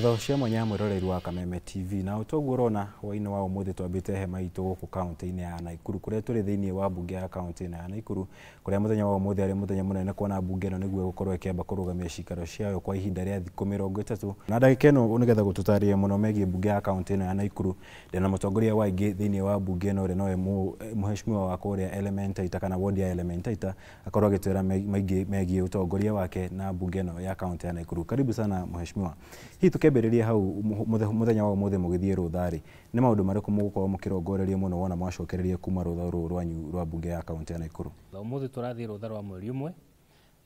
ngatho cia mwanya mwĩroreri wa kameme tv na toguo ũrona hwainĩ wa ũmũthĩ twambĩte hema itũ gũkũ kaũntĩ-inĩ ya naikuru kũrĩa tũrĩ thĩinĩ wa mbunge ya kaũntĩ ĩno ya naikuru kũrĩa mũthenya wa ũmũthĩ arĩ mũthenya mũnene kuona mbunge ĩno nĩguo gũkorwo ĩkĩamba kũrũgamia ciikaro ciayo kwa ihinda rĩa thikũ mĩrongo ĩtatũ na ndagĩka ĩno nĩgetha gũtũtarĩria mũno megiĩ mbunge ya kaũntĩ ĩno ya naikuru ndĩna mũtongoria wa ingĩ thĩinĩ wa mbunge ĩno ũrĩa nowe mũheshimiwa wa kũrĩa elementaita kana wondi ya elementaita akorwo agĩtwĩra maingĩ megiĩ ũtongoria wake na mbunge ĩno ya kaũntĩ ya naikuru karibu sana mũheshimiwa hihi mukĩambĩrĩria hau mũthenya wa ũmũthĩ mũgĩthiĩ rũtha rĩ nĩ maũndũ marĩkũ mũgũkorwo mũkĩrongoreria mũno wona mwacokereria kuma rũtha rũrũ rwanyu rwa mbunge ya kaũntĩ ya naikuru ũmũthĩ tũrathiĩ rũtha rwa mweri ũmwe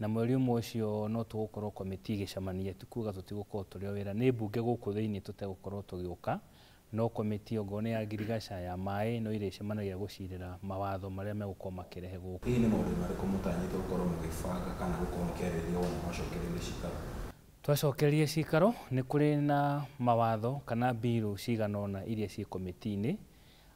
na mweri ũmwe ũcio no tũgũkorwo komĩti igĩcemania ti kuga tũtigũkorwo tũrĩ o wĩra nĩ mbunge gũkũ thĩinĩ tũtegũkorwo tũgĩũka no komĩti ongorwo nĩ ya ngirigaca ya maĩ no irĩcemanagia gũcirĩra mawatho marĩa megũkorwo makĩrehe gũkũ hihi nĩ maũndũ marĩkũ mũtanyĩte gũkorwo mũgĩbanga kana gũkorwo mũkĩarĩrĩria wona mwacokereria cikaro twacokerie cikaro nä kå rä na mawatho kana mbirå cigana iria ciä komiti-inä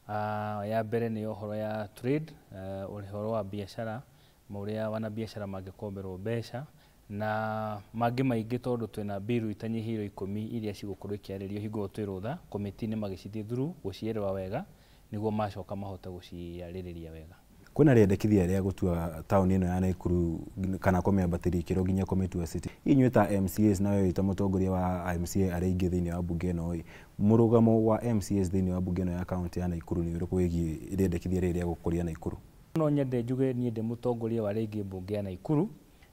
uh, ah, ya mbere nä horo ya trade uh, eh, horo wa biacara wana wanabiacara mangäkomberwo mbeca na mangä maingä tondå twina mbiru itanyihäirwo ikumi iria arä rio hingo twä rå tha komiti magä cithiä thuru gå wa wega guo macoka mahote gå ciarä rä ria wega kwina rĩendekithia ria gutua taũni ino ya Naikuru kana kũmĩambatĩria ikĩro nginya kũmĩtua city inyuĩ ta MCAs nayo ita mũtongoria wa MCA arĩa ingĩ thĩinĩ wa mbunge ĩno ĩ mũrũgamo wa MCAs thĩinĩ wa mbunge ĩno ya kaunti ya Naikuru nĩ ũrĩkũ wĩgiĩ rĩendekithia rĩrĩ ria gukuria Naikuru no nyende njuge niĩ ndĩ mũtongoria wa rĩngĩ mbunge ya Naikuru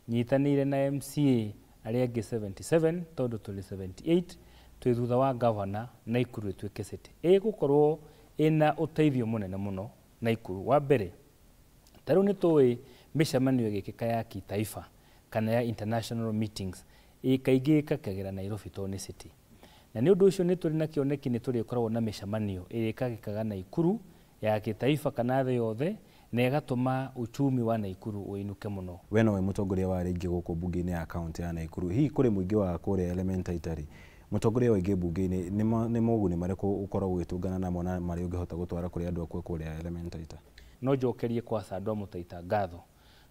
nyitanire na MCA arĩa angĩ 77 tondũ tũrĩ 78 twĩ thutha wa gavana Naikuru ĩtuĩke city ĩgũkorwo ina uteithio munene muno Naikuru wa mbere ta rä u nä tåä mä cemanio gä ya kitaifa kana ya international meetings ä kaingä ä kakagä nairobi to ni city na ni å ucio ni turi na kioneki ni turi rä na mä cemanio ä rä kaga naikuru ya kitaifa kana the yothe na ĩgatũma uchumi wa Naikuru uinuke muno We no wĩ mũtongoria wa rĩngĩ gũkũ mbunge-inĩ ya kaunti ya Naikuru. Hihi kũrĩ mũingĩ wa kũrĩa elementary rĩ, mũtongoria wa ingĩ mbunge-inĩ nĩ moguni marĩkũ ũkoragwo ũgĩtũngana namo na marĩa ũngĩhota gũtwara kũrĩ andũ akwe kũrĩa Elementaita? no njokerie kwa andå a må taita ngatho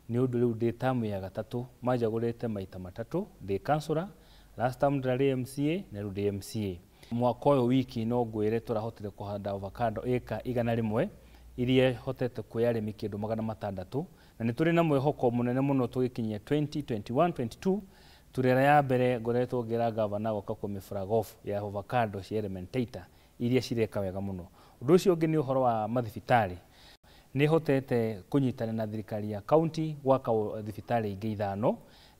nä å ndå rä u ndä tamu ya gatatå manjagå rete maita matatå ndä kansåra ndararä mca na rä u ndä mca mwaka å yå wiki no ngwä re tå rahotire kå handa ovakando ä ka igana rä mwe iria hotete kwä arä mi kä ndå magana matandatå na nä tå rä na mwähoko må nene må no tå gä kinyia 2021 turera ya mbere ngoretwo ngira gavana goka kumifura gofu ya ovacado cia elementaita iria cireka wega muno undu ucio ungi ni uhoro wa mathibitari nä hotete kå na thirikari ya kaunti gwaka thibitarä ingä ithano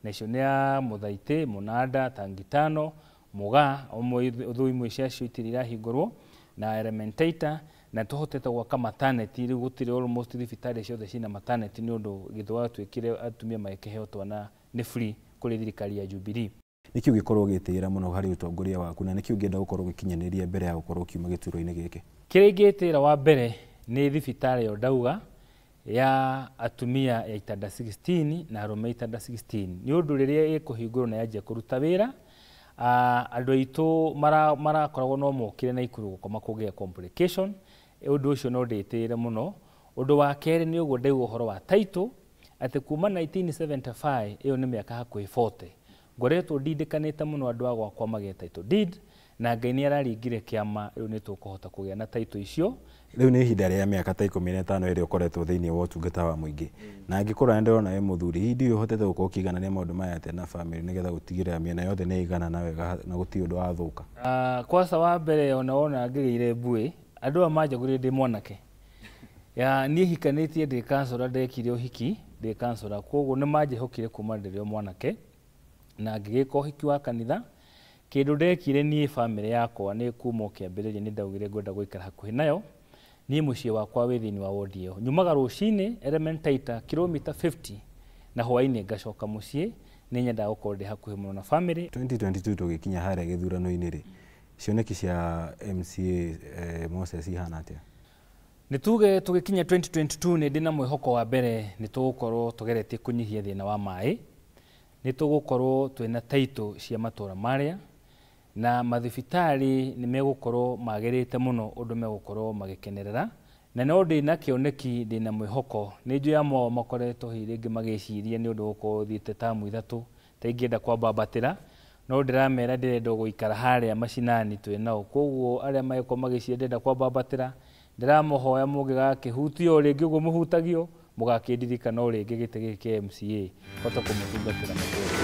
icio nä ya må thaitä må nanda tangitano må ga thå imwe ciacio itirä irahingå na elementaita na tå hotete gwaka mataneti rä u gå tirä almost thibitarä ciothe cina mataneti nä å ndå gä thå atuä kire atumia magä keheo twana nä free kå rä thirikari ya jubilee nä kä u gä korwo gä tä ra må no harä å tongoria waku na nä kä u ngä enda gå korwo gä kinyanä ria mbere ya gå korwo kiuma gä turwa-inä gä kä kä rä ngä tä ra wa mbere nä thibitarä yo ndauga ya atumia ya itanda 16 na arume itanda 16 nä å ndå rä rä a ä kå hingå rwo na yanjia kå ruta wä ra andå aitå marakoragwo no mokire na ikuru rå gå koma kå gä a å ndå å cio no ndä tä ä re må no å ndå wa kerä nä å guo ndaigua å horo wa taitå atä kuma 1975 ä yo nä mä aka hakuhä 40 ngoretwo ndindikanä te må no andå agwakwa mageta ito did na ngai nä araringire kä ama rä u nä tå kå kå gä a na taitå icio rä u nä ihinda rä a mä aka ta ikå mi na ä ä rä a å koretwo thä inä wa å tungata wa må ingä na angä kå rora nä ndärona wä må thuri hindi å hotete gå korwo å kä maå ndå maya atä na bamä rä nä getha gå tigä rä mĩena yothe nä iganana wega na gå tiå ndå wathå ka ah, kwaca wa mbere ona wona ngä gä ire mbuä andå aya manjagå rä ndä mwanake ya niä hikanä tie ndä kancora ndekire å hiki ndä kancora koguo nä manjehokire kuma ndä rä o mwanake na ngä gä ka å hiki wa kanitha kindu ndekire niä bamä yakwa nä kuma kä ambä rä ria nä ndaugire ngwenda gå ikara hakuhä nayo niä må ciä wakwa wä thä wa wondi ä yo nyumaga rå cinä elementaita kilomita 50 na hwainä ngacoka må ciä nä nyendaga gå korwo ndä hakuhä må no na bamä rä 2022 tå gä kinya harä a gä thurano-inä rä cioneki cia mca eh, moses ihana atä nä tuge tå gä kinya 2022 nä ndä na mwä hoko wa mbere nä tå gå korwo tå geretie kå nyihia thä na wa maä nä tå gå korwo twä na taitå cia matå ra marä a na mathibitari nä megåkorwo magä te må no å na no ndä na kä oneki na mwä hoko nä njå ya mao makoretwo hi rä ngä magä ciria nä å ndå gå tamu ithatå ta ingä enda kwambambatä no ndä ramera ndä renda gå ikara harä a macinani twä nao koguo arä a magäkorwo magä ciria ndä enda kwambambatä ra ndä ramohoya må ngä gakä hutia å rä ngä å guo må mca hote kå må tungatä